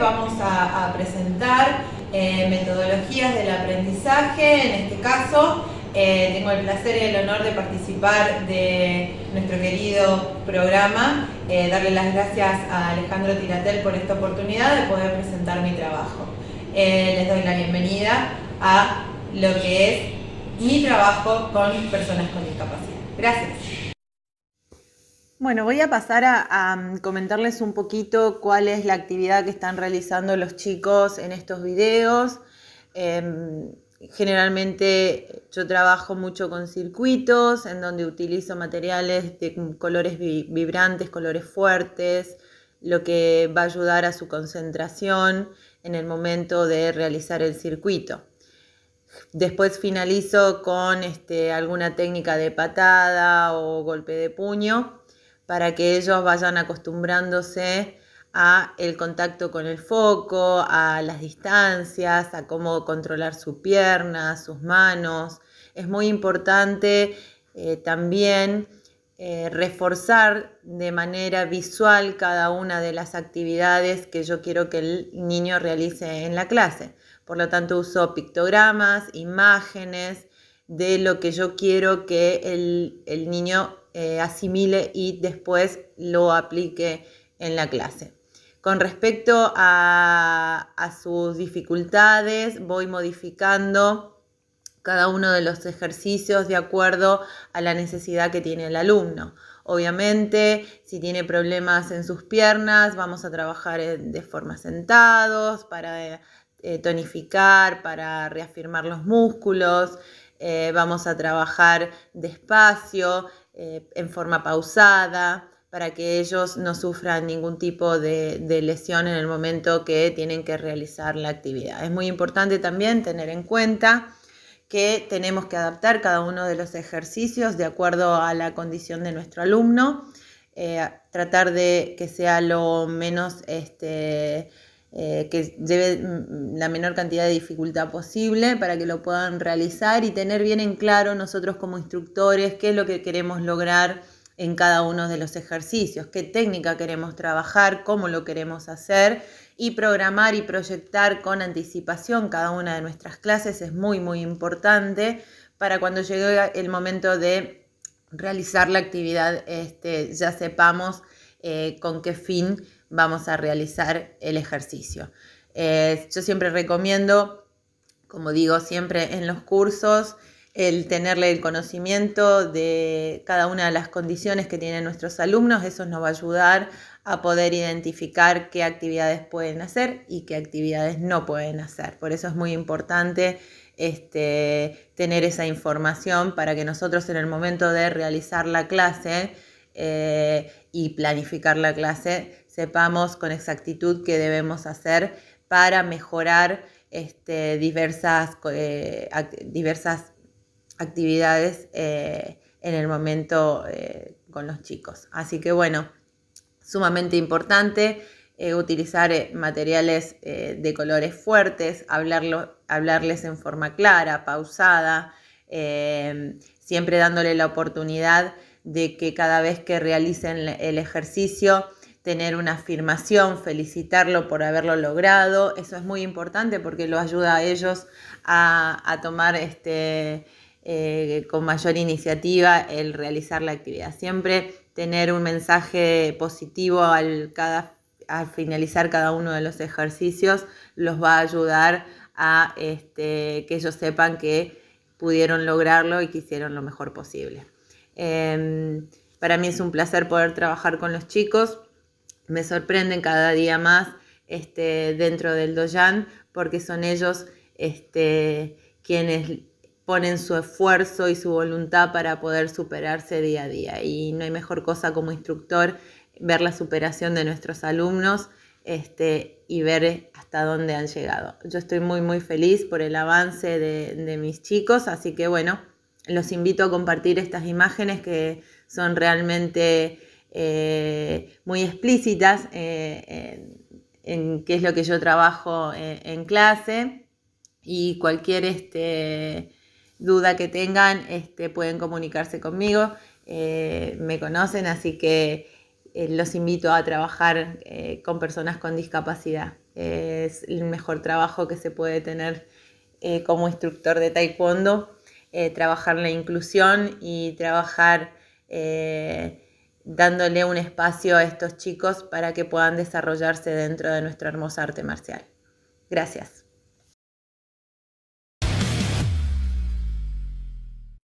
Vamos a, presentar eh, metodologías del aprendizaje, en este caso eh, tengo el placer y el honor de participar de nuestro querido programa, eh, darle las gracias a Alejandro Tiratel por esta oportunidad de poder presentar mi trabajo. les doy la bienvenida a lo que es mi trabajo con personas con discapacidad. Gracias. Bueno, voy a pasar a, mm, comentarles un poquito cuál es la actividad que están realizando los chicos en estos videos. Em, generalmente yo trabajo mucho con circuitos, en donde utilizo materiales de mm, colores vibrantes, colores fuertes, lo que va a ayudar a su concentración en el momento de realizar el circuito. Después finalizo con este, alguna técnica de patada o golpe de puño para que ellos vayan acostumbrándose a el contacto con el foco, a las distancias, a cómo controlar su pierna, sus manos. Es muy importante eh, también eh, reforzar de manera visual cada una de las actividades que yo quiero que el niño realice en la clase. Por lo tanto, uso pictogramas, imágenes de lo que yo quiero que el, el niño eh, asimile y después lo aplique en la clase. Con respecto a, sus dificultades, voy modificando cada uno de los ejercicios de acuerdo a la necesidad que tiene el alumno. Obviamente, si tiene problemas en sus piernas, vamos a trabajar de forma sentados para eh, tonificar, para reafirmar los músculos. Eh, vamos a trabajar despacio, eh, en forma pausada, para que ellos no sufran ningún tipo de, lesión en el momento que tienen que realizar la actividad. Es muy importante también tener en cuenta que tenemos que adaptar cada uno de los ejercicios de acuerdo a la condición de nuestro alumno, eh, tratar de que sea lo menos este, eh, que lleve mm, la menor cantidad de dificultad posible para que lo puedan realizar y tener bien en claro nosotros como instructores qué es lo que queremos lograr en cada uno de los ejercicios, qué técnica queremos trabajar, cómo lo queremos hacer y programar y proyectar con anticipación cada una de nuestras clases es muy, muy importante para cuando llegue el momento de realizar la actividad, este, ya sepamos eh, con qué fin vamos a realizar el ejercicio. Eh, yo siempre recomiendo, como digo siempre en los cursos, el tenerle el conocimiento de cada una de las condiciones que tienen nuestros alumnos, eso nos va a ayudar a poder identificar qué actividades pueden hacer y qué actividades no pueden hacer. Por eso es muy importante este, tener esa información para que nosotros en el momento de realizar la clase eh, y planificar la clase, sepamos con exactitud qué debemos hacer para mejorar este, eh, diversas, actividades eh, en el momento con los chicos. Así que bueno, sumamente importante utilizar materiales de colores fuertes, hablarles en forma clara, pausada, siempre dándole la oportunidad de que cada vez que realicen el ejercicio, tener una afirmación, felicitarlo por haberlo logrado. Eso es muy importante porque lo ayuda a ellos a, tomar este, eh, con mayor iniciativa el realizar la actividad. Siempre tener un mensaje positivo al, finalizar cada uno de los ejercicios los va a ayudar a este, que ellos sepan que pudieron lograrlo y que hicieron lo mejor posible. Em, para mí es un placer poder trabajar con los chicos. Me sorprenden cada día más este, dentro del Doyan porque son ellos este, quienes ponen su esfuerzo y su voluntad para poder superarse día a día. Y no hay mejor cosa como instructor ver la superación de nuestros alumnos este, y ver hasta dónde han llegado. Yo estoy muy, muy feliz por el avance de mis chicos, así que bueno, los invito a compartir estas imágenes que son realmente eh, muy explícitas eh, en, qué es lo que yo trabajo eh, en, clase y cualquier este, duda que tengan este, pueden comunicarse conmigo, me conocen, así que los invito a trabajar con personas con discapacidad. es el mejor trabajo que se puede tener como instructor de taekwondo eh, trabajar la inclusión y trabajar eh, dándole un espacio a estos chicos para que puedan desarrollarse dentro de nuestra hermosa arte marcial. Gracias.